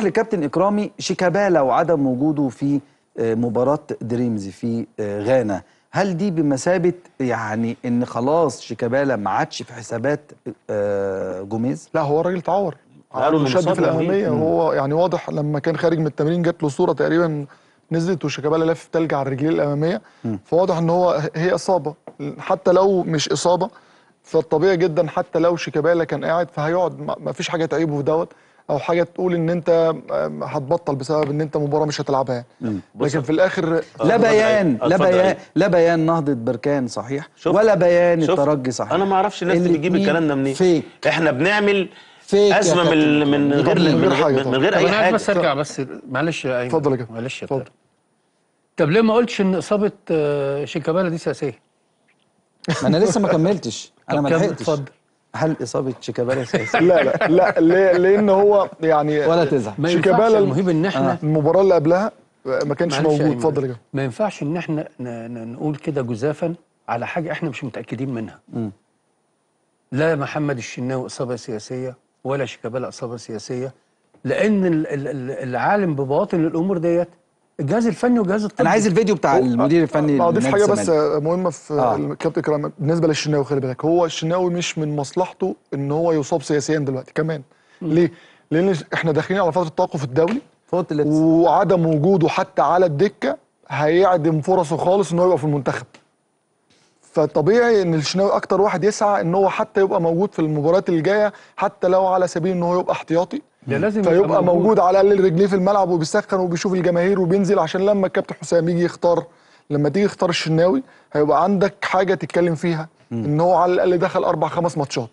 للكابتن اكرامي شيكابالا وعدم وجوده في آه، مباراه دريمز في آه، غانا هل دي بمثابه يعني ان خلاص شيكابالا ما عادش في حسابات آه، جوميز لا هو الراجل اتعور قالوا انه في الاهميه يعني. هو يعني واضح لما كان خارج من التمرين جات له صوره تقريبا نزلت وشيكابالا لف تلج على الرجلين الاماميه فواضح ان هو هي اصابه حتى لو مش اصابه فالطبيعي جدا حتى لو شيكابالا كان قاعد فهيقعد ما فيش حاجه تعيبه في دوت او حاجه تقول ان انت هتبطل بسبب ان انت مباراه مش هتلعبها لكن في الاخر آه، لا بيان لا بيان لا بيان نهضه بركان صحيح ولا بيان الترجي صحيح انا ما اعرفش الناس بتجيب الكلام ده منين فيك احنا بنعمل فيك ازمه من من غير من غير حاجه من غير اي حاجه بس ارجع بس معلش يا ايمن اتفضل يا كابتن معلش اتفضل طب ليه ما قلتش ان اصابه آه، شيكابالا دي سياسيه؟ ما انا لسه ما كملتش انا ما لحقتش اتفضل هل اصابه شيكابالا سياسيه؟ لا لا لا لان هو يعني ولا تزعل شيكابالا المهم ان احنا آه. المباراه اللي قبلها ما كانش موجود يعني اتفضل يا ما ينفعش ان احنا نقول كده جزافا على حاجه احنا مش متاكدين منها م. لا محمد الشناوي اصابه سياسيه ولا شيكابالا اصابه سياسيه لان العالم ببواطن الامور ديت الجهاز الفني والجهاز الطبي انا عايز الفيديو بتاع المدير الفني اضيف حاجه بس مهمه في آه. كابتن كرام بالنسبه للشناوي خلي بالك هو الشناوي مش من مصلحته ان هو يصاب سياسيا دلوقتي كمان م. ليه؟ لان احنا داخلين على فتره التوقف الدولي وعدم وجوده حتى على الدكه هيعدم فرصه خالص ان هو يبقى في المنتخب فطبيعي ان الشناوي اكتر واحد يسعى ان هو حتى يبقى موجود في المباريات الجايه حتى لو على سبيل ان هو يبقى احتياطي ده لازم فيبقى موجود, موجود على الاقل رجليه في الملعب وبيسخن وبيشوف الجماهير وبينزل عشان لما الكابتن حسام يجي يختار لما تيجي تختار الشناوي هيبقى عندك حاجه تتكلم فيها ان هو على الاقل دخل اربع خمس ماتشات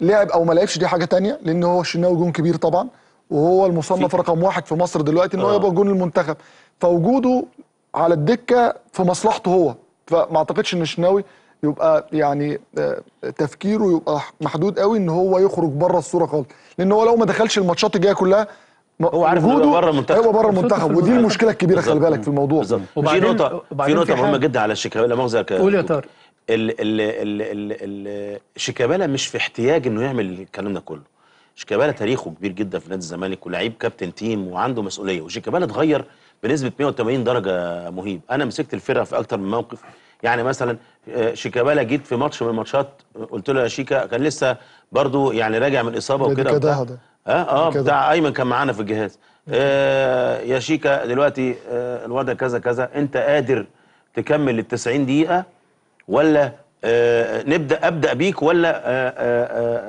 لعب او ما لعبش دي حاجه ثانيه لان هو الشناوي جون كبير طبعا وهو المصنف رقم واحد في مصر دلوقتي ان هو آه. يبقى جون المنتخب فوجوده على الدكه في مصلحته هو فما اعتقدش ان الشناوي يبقى يعني آه، تفكيره يبقى محدود قوي ان هو يخرج بره الصوره خالص لان هو لو ما دخلش الماتشات الجايه كلها هو عارف انه بره المنتخب هو بره المنتخب ودي المشكله الكبيره خلي بالك في الموضوع بالظبط في نقطه في نقطه مهمه جدا على شيكابالا مؤاخذه قول يا طارق شيكابالا مش في احتياج انه يعمل الكلام ده كله شيكابالا تاريخه كبير جدا في نادي الزمالك ولاعيب كابتن تيم وعنده مسؤوليه وشيكابالا اتغير بنسبه 180 درجه مهيب انا مسكت الفرقه في اكتر من موقف يعني مثلا آه، شيكابالا جيت في ماتش من الماتشات آه، قلت له يا شيكا كان لسه برضو يعني راجع من اصابه وكده بتاع اه اه بتاع ايمن كان معانا في الجهاز آه يا شيكا دلوقتي آه الوضع كذا كذا انت قادر تكمل ال 90 دقيقه ولا آه نبدا ابدا بيك ولا آه،, آه آه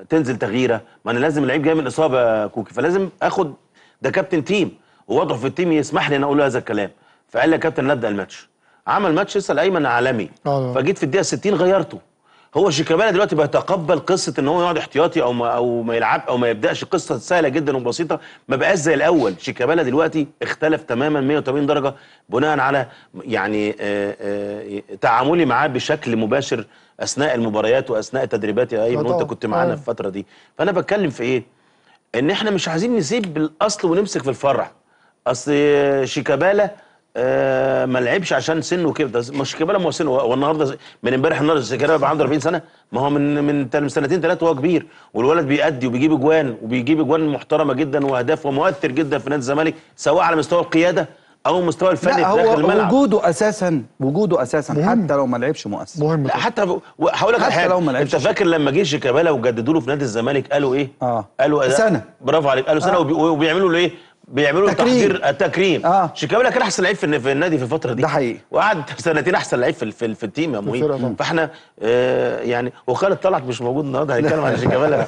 آه تنزل تغييره ما انا لازم اللعيب جاي من اصابه كوكي فلازم اخد ده كابتن تيم ووضعه في التيم يسمح لي ان اقول له هذا الكلام فقال لي يا كابتن نبدا الماتش عمل ماتش الايمن عالمي آه، آه. فجيت في الدقيقه 60 غيرته هو شيكابالا دلوقتي بيتقبل قصه ان هو يقعد احتياطي او ما او ما يلعب او ما يبداش قصه سهله جدا وبسيطه ما بقاش زي الاول شيكابالا دلوقتي اختلف تماما 180 درجه بناء على يعني آآ آه، آآ تعاملي معاه بشكل مباشر اثناء المباريات واثناء تدريباتي اي ايمن وانت كنت معانا في الفتره دي فانا بتكلم في ايه ان احنا مش عايزين نسيب الاصل ونمسك في الفرع اصل شيكابالا آه، ما لعبش عشان سنه كده مش كبالة ما هو سنه هو النهارده من امبارح النهارده الزكريا بقى عنده 40 سنه ما هو من من سنتين ثلاثه وهو كبير والولد بيأدي وبيجيب اجوان وبيجيب اجوان محترمه جدا واهداف ومؤثر جدا في نادي الزمالك سواء على مستوى القياده او مستوى الفني في داخل الملعب وجوده اساسا وجوده اساسا مهم. حتى لو ما لعبش مؤثر مهم لا حتى هقول لك حاجه لو ما لعبش انت فاكر لما جه شيكابالا وجددوا له في نادي الزمالك قالوا ايه؟ اه قالوا سنه برافو عليك قالوا سنه آه. وبيعملوا له ايه؟ بيعملوا تحضير آه، تكريم آه. شيكابالا كان احسن لعيب في, النادي في الفتره دي ده حقيقي وقعد سنتين احسن لعيب في, في, في التيم يا مهيب فاحنا آه يعني وخالد طلعت مش موجود النهارده هيتكلم عن شيكابالا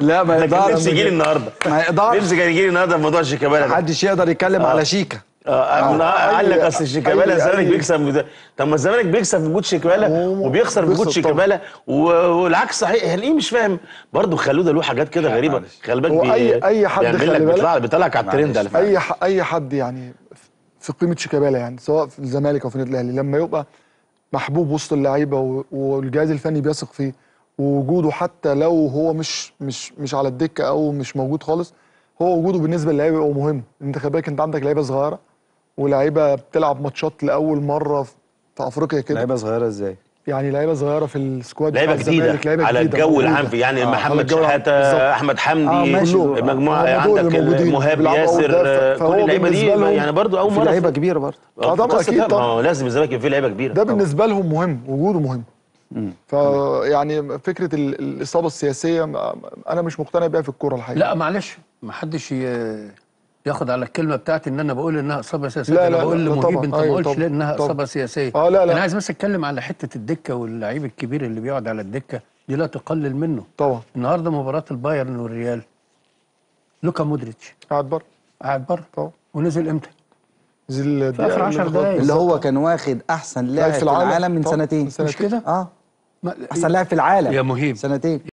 لا ما يقدرش يجي لي النهارده ما يقدرش نفسي كان يجي لي النهارده موضوع شيكابالا محدش يقدر يتكلم آه. على شيكا آه،, اه انا اصل شيكابالا الزمالك بيكسب طب ما الزمالك بيكسب في بوجود شيكابالا وبيخسر في بوجود شيكابالا والعكس صحيح ليه يعني مش فاهم برضه خلوده له حاجات كده غريبه خلي بالك اي اي حد بيعمل لك بيطلع بيطلعك على الترند على فكره اي اي حد يعني في قيمه شيكابالا يعني سواء في الزمالك او في النادي الاهلي لما يبقى محبوب وسط اللعيبه والجهاز الفني بيثق فيه ووجوده حتى لو هو مش مش مش على الدكه او مش موجود خالص هو وجوده بالنسبه للعيبه هو مهم انت خلي بالك انت عندك لعيبه صغيره ولاعيبه بتلعب ماتشات لاول مره في افريقيا كده لعيبه صغيره ازاي يعني لعيبه صغيره في السكواد لعيبه جديده على الجو العام يعني آه محمد شحاته احمد آه، حمدي آه مجموعه آه عندك مهاب ياسر آه، كل اللعيبه دي يعني برضو اول مره لعيبه كبيره برضو اه, آه، طبعا اكيد طبعا لازم الزمالك يبقى فيه لعيبه كبيره ده بالنسبه لهم مهم وجوده مهم ف يعني فكره الاصابه السياسيه انا مش مقتنع بيها في الكوره الحقيقه لا معلش ما حدش ياخد على الكلمه بتاعتي ان انا بقول انها اصابه سياسيه لا انا لا بقول لمهيب انت ما قلتش لانها اصابه سياسيه اه لا لا انا عايز بس اتكلم على حته الدكه واللعيب الكبير اللي بيقعد على الدكه دي لا تقلل منه طبعا النهارده مباراه البايرن والريال لوكا مودريتش قاعد بره قاعد بره طبعا ونزل امتى؟ نزل في اخر 10 دقائق اللي هو كان واخد احسن لاعب في العالم من سنتين, من سنتين. مش كده؟ اه احسن لاعب في العالم يا مهيب سنتين